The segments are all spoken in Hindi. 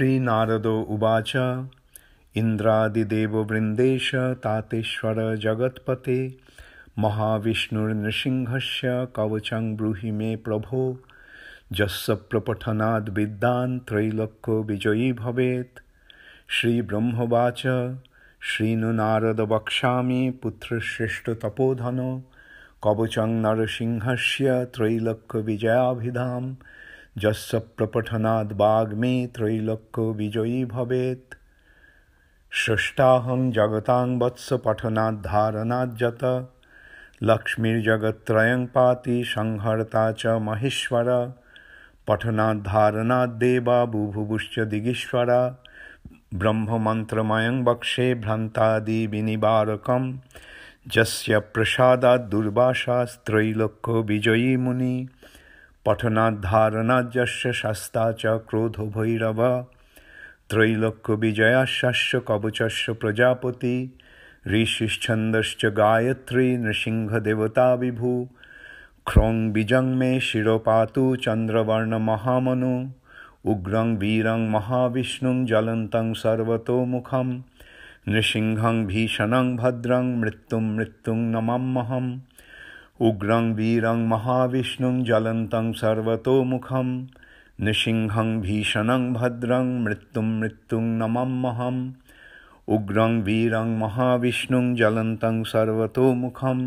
श्री नारद उवाच इन्द्रादिदेववृन्देश तातेश्वर जगत्पते महाविष्णुर्नृसिंहस्य कवचं ब्रूहि मे प्रभो यस्य प्रपठनाद् विद्वान् त्रैलोक्यो विजयी नारद वक्षा श्रीनुनारद वक्ष्यामि पुत्रश्रेष्ठतपोधन कवचं नरसिंहस्य विजयाभिधाम यस्य प्रपठनाद् वाग्मे त्रैलोक्य विजयी भवेत् सृष्टाहं जगतां वत्स पठनाद्धारणाद्यत लक्ष्मीर्जगत्त्रयं पाति संहर्ता च महेश्वर पठनाद्धारणाद्देवा बुभुभुश्च दिगीश्वर ब्रह्ममन्त्रमयं वक्षे भ्रन्तादिविनिवारकं यस्य प्रसादाद् दुर्वासास्त्रैलोक्यो विजयी मुनि पठनाद्धारणाजस्य शस्ता च क्रोधो भैरव त्रैलोक्यविजयाश्च कवचस्य प्रजापति ऋषिश्छन्दश्च गायत्री नृसिंहदेवता विभु ख्रों बीजं मे शिरोपातु महामनु उग्रं वीरं महाविष्णुं सर्वतो मुखं नृसिंहं भीषणं भद्रं मृत्युं मृत्युं नमाम्यहम् उग्रं वीरं महाविष्णुं ज्वलन्तं मुखं नृसिंहं भीषणं भद्रं मृत्युं मृत्युं नममहम् उग्रं वीरं महाविष्णुं ज्वलन्तं मुखं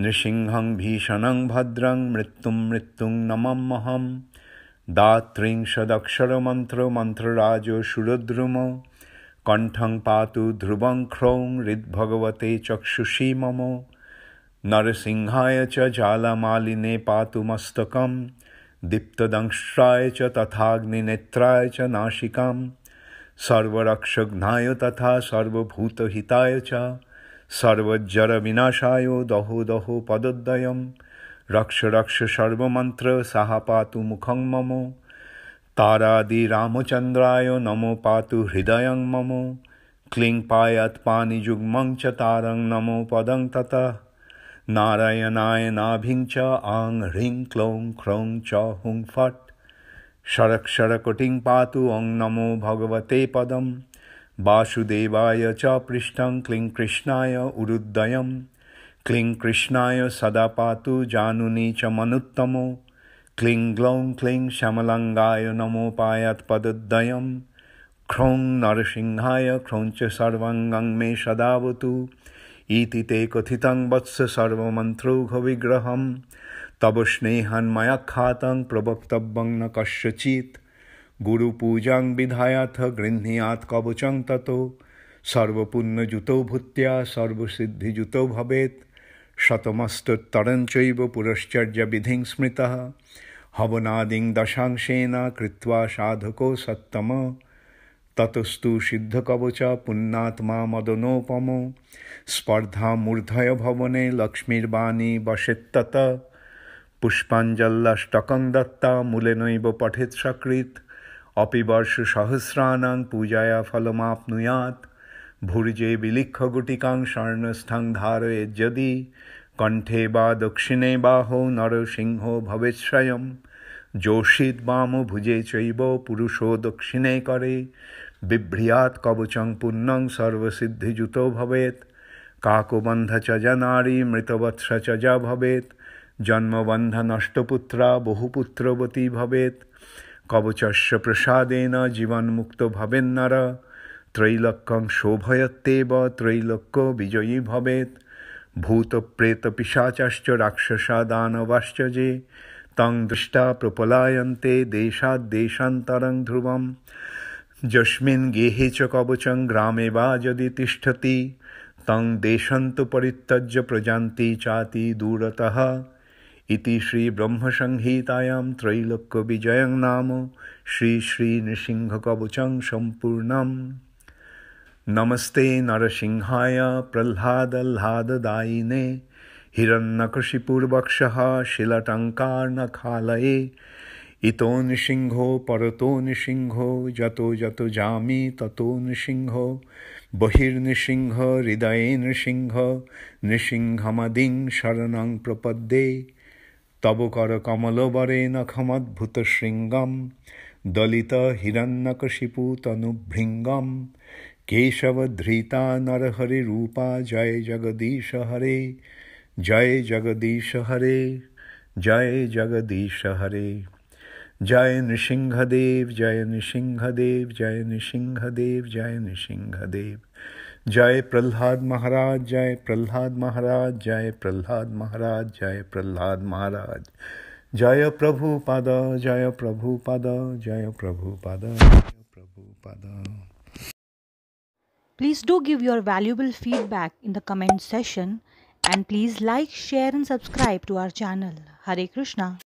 नृसिंहं भीषणं भद्रं मृत्युं मृत्युं नममहं दात्रिंशदक्षरमन्त्रमन्त्रराजो शुरुद्रुमो कण्ठं पातु ध्रुवं ख्रौं हृद्भगवते चक्षुषी मम नरसिंहाय च जालमालिने पातु मस्तकं दीप्तदंष्ट्राय च तथाग्निनेत्राय च नाशिकां सर्वरक्षघ्नाय तथा सर्वभूतहिताय च सर्वज्जरविनाशाय दहो दहो पदोद्दयं रक्ष रक्ष सर्वमन्त्र सः पातु मुखं मम तारादिरामचन्द्राय नमो पातु हृदयं मम क्लीं पायत्पाणियुग्मं च तारं नमो पदं ततः Narayanayan Abhingcha Ang Ring Klong Krong Cha Hung Fat Sharak Sharakoting Patu Ang Namo Bhagavate Padam Vasudevaya Cha Prishtam Kling Krishnaya Uruddayam Kling Krishnaya Sadapatu Januni Cha Manuttamo Kling Glong Kling Shamalangaya Namo Payat Padaddayam Krong Narashinghaya Kroncha Sarvangang Me Sadavatu इति ते कथितं वत्स विग्रह तब स्नेहन् मया खातं प्रवक्तव्यं न कस्यचित् गुरुपूजां विधायाथ गृह्णीयात् कवचं ततो सर्वपुण्ययुतो भूत्या सर्वसिद्धियुतो भवेत् शतमस्तुत्तरञ्चैव पुरश्चर्यविधिं स्मृतः हवनादिं दशांशेन कृत्वा साधको सत्तमः ততস্তু সিদ্ধকবচ পুণ্যাত্মা মদনোপম স্পর্ধা মূর্ধয় ভবনে লক্ষ্মীর লক্ষ্মীর্বাণী বসেত্তত পুষ্পাঞ্জল্লাষ্টকং দত্তা মূলে নৈব পঠেৎ সকৃত অপিবর্ষ সহস্রানাং পূজায়া ফলমাপনুয়াত ভুর্জে বিলিক্ষ গুটিকাং স্বর্ণস্থাং ধারয়ে যদি কণ্ঠে বা দক্ষিণে বাহ নরসিংহ ভবেৎস্বয়ম যোশীদ বাম ভুজে চৈব পুরুষ দক্ষিণে করে বিভ্রিয়াত কবচং পূর্ণং সর্বসিদ্ধিযুত ভবেত কাকুবন্ধ চজ নারী মৃতবৎস চজ ভবেত জন্মবন্ধ নষ্টপুত্রা বহুপুত্রবতী ভবেত কবচস্য প্রসাদেন জীবনমুক্ত ভবেন নর ত্রৈলক্যং শোভয়ত্তেব ত্রৈলক্য বিজয়ী ভবেত ভূত প্রেত পিসাচাশ্চ রাক্ষসা দানবাশ্চ যে तं दृष्टा प्रपलायन्ते देशाद्देशान्तरं ध्रुवं यस्मिन् गेहे च कवचं ग्रामे वा यदि तिष्ठति तं देशन्तु परित्यज्य प्रजान्ति चाति दूरतः इति श्रीब्रह्मसंहितायां त्रैलोक्यविजयं नाम श्रीश्रीनृसिंहकवचं सम्पूर्णम् नमस्ते नरसिंहाय प्रह्लादल्लाददायिने হিরণ্যকশিপুর্বক্ষः শিলাটঙ্কার্ণখালয়ে ইতো নৃসিংহ পরতো নৃসিংহ যত যত জামি তত নৃসিংহ বহির্নৃসিংহ হৃদয়ে নৃসিংহ নৃসিংহমদিং শরণং প্রপদ্যে তব কর কমলবরে নখমদ্ভুত শৃঙ্গম দলিত হিরণ্যকশিপু তনুভৃঙ্গম কেশব ধৃতা কেশবধৃতা রূপা জয় জগদীশ হরে जय जगदीश हरे जय जगदीश हरे जय नृसिंहदेव जय नृसिंहदेव जय नृसिंहदेव जय नृसिंहदेव जय प्रहलाद महाराज जय प्रहलाद महाराज जय प्रहलाद महाराज जय प्रहलाद महाराज जय प्रभु पद जय प्रभु पद जय प्रभु पद जय पद please do give your valuable feedback in the comment session and please like, share and subscribe to our channel. Hare Krishna.